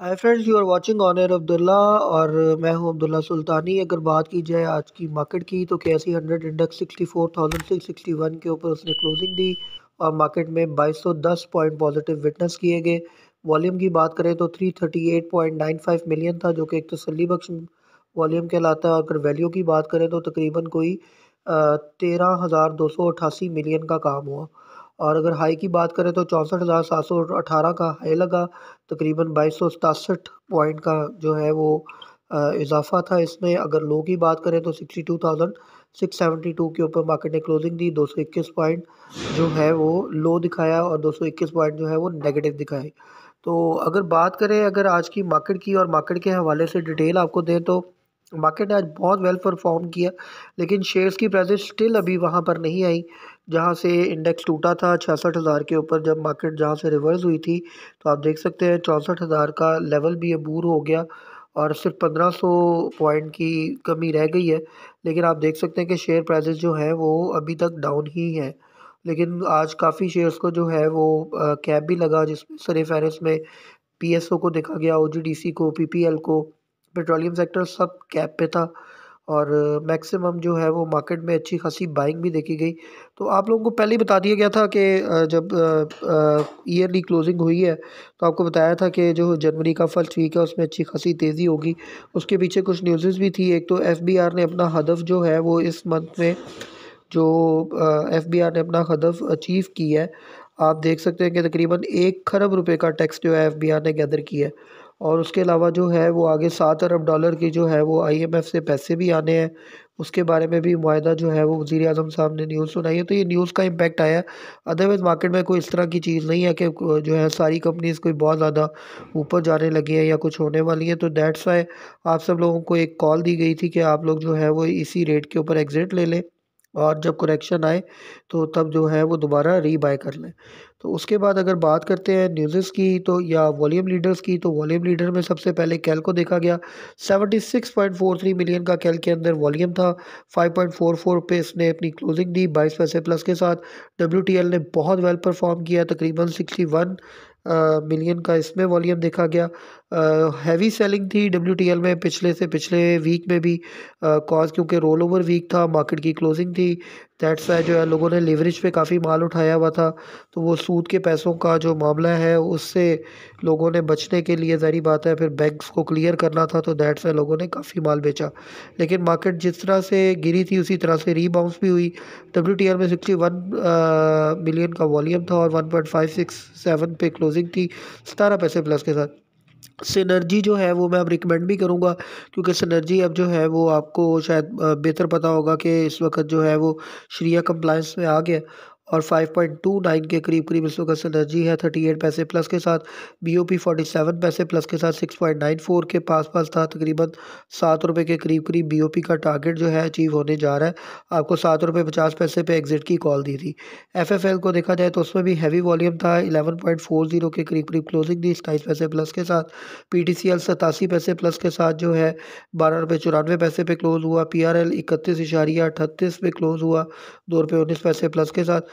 hi friends you are watching ऑनर अब्दुल्ला और मैं हूं अब्दुल्ला सुल्तानी अगर बात की जाए आज की मार्केट की तो कैसी hundred index sixty four thousand six sixty one के ऊपर उसने क्लोजिंग दी और मार्केट में बाईस सौ दस पॉइंट पॉजिटिव विटनेस किए गए वॉल्यूम की बात करें तो three thirty eight point nine five million था जो कि एक तसली बख्श वॉल्यूम कहलाता है अगर वैल्यू की बात करें तो तकरीबन कोई तेरह हज़ार दो सौ अट्ठासी मिलियन का काम हुआ और अगर हाई की बात करें तो चौंसठ हज़ार सात सौ अठारह का हाई लगा तकरीबन बाईस सौ सतासठ पॉइंट का जो है वो इजाफा था इसमें अगर लो की बात करें तो sixty two thousand six seventy two के ऊपर मार्केट ने क्लोजिंग दी दो सौ इक्कीस पॉइंट जो है वो लो दिखाया और दो सौ इक्कीस पॉइंट जो है वो नेगेटिव दिखाई तो अगर बात करें अगर आज की मार्केट की और मार्केट के हवाले से डिटेल आपको दें तो मार्केट ने आज बहुत वेल परफॉर्म किया लेकिन शेयर्स की प्राइसेस स्टिल अभी वहाँ पर नहीं आई जहाँ से इंडेक्स टूटा था छियासठ हज़ार के ऊपर जब मार्केट जहाँ से रिवर्स हुई थी तो आप देख सकते हैं चौंसठ हज़ार का लेवल भी अबूर हो गया और सिर्फ पंद्रह सौ पॉइंट की कमी रह गई है लेकिन आप देख सकते हैं कि शेयर प्राइजेस जो हैं वो अभी तक डाउन ही हैं लेकिन आज काफ़ी शेयर्स को जो है वो कैप भी लगा जिसमें सर फहरस्त में पी को देखा गया ओ को पी को पेट्रोलियम सेक्टर सब कैप पे था और मैक्सिमम जो है वो मार्केट में अच्छी खासी बाइंग भी देखी गई तो आप लोगों को पहले ही बता दिया गया था कि जब ईयरली क्लोजिंग हुई है तो आपको बताया था कि जो जनवरी का फर्स्ट वीक है उसमें अच्छी खासी तेज़ी होगी उसके पीछे कुछ न्यूज़ भी थी एक तो एफ ने अपना हदफ जो है वो इस मंथ में जो एफ ने अपना हदफ अचीव किया है आप देख सकते हैं कि तकरीबन एक खरब रुपये का टैक्स जो है एफ ने गैदर किया है और उसके अलावा जो है वो आगे सात अरब डॉलर की जो है वो आईएमएफ से पैसे भी आने हैं उसके बारे में भी माहा जो है वो वजी अजम साहब ने न्यूज़ सुनाई है तो ये न्यूज़ का इम्पैक्ट आया है अदरवाइज़ मार्केट में कोई इस तरह की चीज़ नहीं है कि जो है सारी कंपनीज़ कोई बहुत ज़्यादा ऊपर जाने लगी हैं या कुछ होने वाली हैं तो डेट्स आए आप सब लोगों को एक कॉल दी गई थी कि आप लोग जो है वो इसी रेट के ऊपर एग्ज़िट ले लें और जब करेक्शन आए तो तब जो है वो दोबारा री बाय कर लें तो उसके बाद अगर बात करते हैं न्यूज़ की तो या वॉल्यूम लीडर्स की तो वॉल्यूम लीडर में सबसे पहले कैल को देखा गया 76.43 मिलियन का कैल के अंदर वॉल्यूम था 5.44 पे इसने अपनी क्लोजिंग दी 22 पैसे प्लस के साथ डब्ल्यू ने बहुत वेल परफॉर्म किया तकरीबन वन मिलियन का इसमें वॉल्यूम देखा गया हैवी सेलिंग थी डब्ल्यू में पिछले से पिछले वीक में भी कॉज क्योंकि रोल ओवर वीक था मार्केट की क्लोजिंग थी दैट्स वाई जो है लोगों ने लीवरेज पे काफ़ी माल उठाया हुआ था तो वो सूद के पैसों का जो मामला है उससे लोगों ने बचने के लिए ज़ाहरी बात है फिर बैंक्स को क्लियर करना था तो दैट्स वाई लोगों ने काफ़ी माल बेचा लेकिन मार्केट जिस तरह से गिरी थी उसी तरह से रीबाउंस भी हुई डब्ल्यू में सिक्सटी वन मिलियन का वॉलीम था और one point five six seven पे क्लोजिंग थी सतारह पैसे प्लस के साथ सिनर्जी जो है वो मैं अब रिकमेंड भी करूँगा क्योंकि सिनर्जी अब जो है वो आपको शायद बेहतर पता होगा कि इस वक्त जो है वो श्रिया कम्प्लाइंस में आ गया और 5.29 के करीब करीब इस वक्त सनर्जी है 38 पैसे प्लस के साथ बीओपी 47 पैसे प्लस के साथ 6.94 के पास पास था तकरीबन सात रुपये के करीब करीब बीओपी का टारगेट जो है अचीव होने जा रहा है आपको सात रुपये पचास पैसे पे एग्जिट की कॉल दी थी एफएफएल को देखा जाए तो उसमें भी हैवी वॉल्यूम था 11.40 के करीब करीब क्लोजिंग दी सताईस पैसे प्लस के साथ पी टी सी एल सतासी पैसे प्लस के साथ जो है बारह रुपये चौरानवे पैसे पे क्लोज़ हुआ पी आर एल इकतीस इशारिया अठतीस पे क्लोज़ हुआ दो रुपये उन्नीस पैसे प्लस के साथ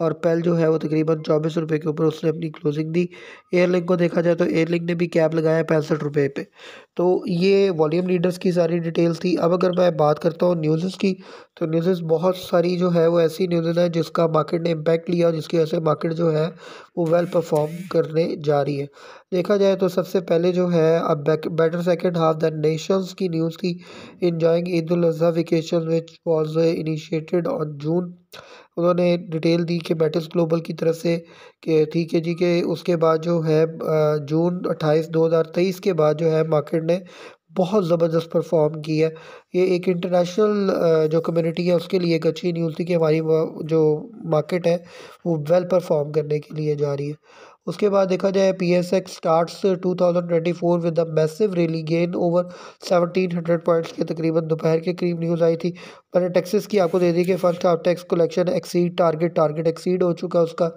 और पेल जो है वो तकरीबन चौबीस रुपये के ऊपर उसने अपनी क्लोजिंग दी एयरलिंक को देखा जाए तो एयरलिंक ने भी कैब लगाया पैंसठ रुपये पे तो ये वॉल्यूम लीडर्स की सारी डिटेल्स थी अब अगर मैं बात करता हूँ न्यूज़ की तो न्यूज़ बहुत सारी जो है वो ऐसी न्यूज़ हैं जिसका मार्केट ने इम्पैक्ट लिया और जिसकी वजह से मार्केट जो है वो वेल परफॉर्म करने जा रही है देखा जाए तो सबसे पहले जो है अब better second half the nations की न्यूज़ थी enjoying Eid ul vacation which was initiated on June उन्होंने डिटेल दी के बेटिस ग्लोबल की तरफ से के ठीक है जी के उसके बाद जो है जून अट्ठाईस दो हज़ार तेईस के बाद जो है मार्केट ने बहुत ज़बरदस्त परफॉर्म की है ये एक इंटरनेशनल जो कम्युनिटी है उसके लिए एक अच्छी न्यूज़ थी कि हमारी जो मार्केट है वो वेल परफॉर्म करने के लिए जा रही है उसके बाद देखा जाए P S X start two thousand twenty four with really massive gain over seventeen hundred points के तकरीबन दोपहर के करीब न्यूज़ आई थी मैंने टैक्सेस की आपको दे दी कि first half tax collection exceed target target exceed हो चुका उसका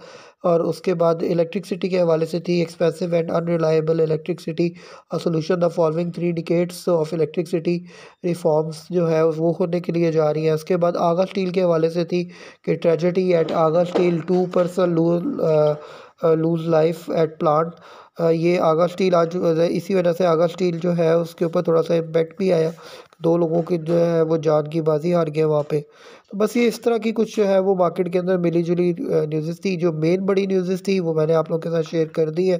और उसके बाद इलेक्ट्रिसिटी के हवाले से थी एक्सपेंसिव एंड अनरिलायबल इलेक्ट्रिसिटी और solution the following three decades of electricity reforms जो है वो होने के लिए जा रही है उसके बाद आगा स्टील के हवाले से थी कि tragedy at Agha steel two percent lose life at plant ये आगा स्टील आज uh, इसी वजह से आगा स्टील जो है उसके ऊपर थोड़ा सा इम्पेक्ट भी आया दो लोगों की जो है वो जान की बाजी हार गया वहाँ पे तो बस ये इस तरह की कुछ जो है वो मार्केट के अंदर मिली जुली न्यूज़ uh, थी जो मेन बड़ी न्यूज़ थी वो मैंने आप लोगों के साथ शेयर कर दी है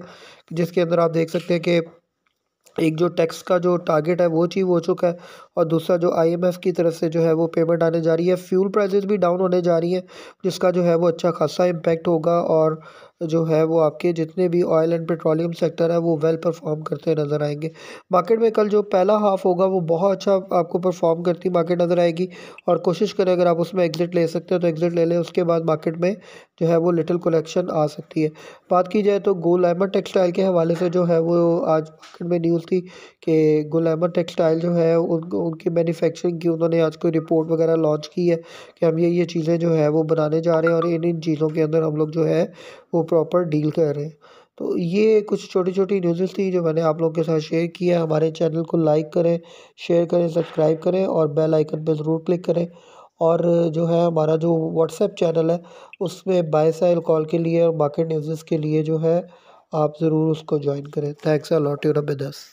जिसके अंदर आप देख सकते हैं कि एक जो टैक्स का जो टारगेट है वो अचीव हो चुका है और दूसरा जो आईएमएफ की तरफ से जो है वो पेमेंट आने जा रही है फ्यूल प्राइसेस भी डाउन होने जा रही हैं जिसका जो है वो अच्छा खासा इम्पेक्ट होगा और जो है वो आपके जितने भी ऑयल एंड पेट्रोलियम सेक्टर है वो वेल परफॉर्म करते नज़र आएंगे मार्केट में कल जो पहला हाफ होगा वो बहुत अच्छा आपको परफॉर्म करती मार्केट नज़र आएगी और कोशिश करें अगर आप उसमें एग्जिट ले सकते हैं तो एग्जिट ले लें उसके बाद मार्केट में जो है वो लिटिल कलेक्शन आ सकती है बात की जाए तो गोल टेक्सटाइल के हवाले से जो है वो आज मार्केट में न्यूज़ थी कि गोल टेक्सटाइल जो है उनकी मैन्युफैक्चरिंग की उन्होंने आज कोई रिपोर्ट वगैरह लॉन्च की है कि हम ये ये चीज़ें जो है वो बनाने जा रहे हैं और इन इन चीज़ों के अंदर हम लोग जो है वो प्रॉपर डील कर रहे हैं तो ये कुछ छोटी छोटी न्यूज़ थी जो मैंने आप लोगों के साथ शेयर किया हमारे चैनल को लाइक करें शेयर करें सब्सक्राइब करें और बेल आइकन पर ज़रूर क्लिक करें और जो है हमारा जो व्हाट्सएप चैनल है उसमें बाय सेल कॉल के लिए और मार्केट न्यूज़ के लिए जो है आप ज़रूर उसको ज्वाइन करें थैंक्स अ लॉट यूर दस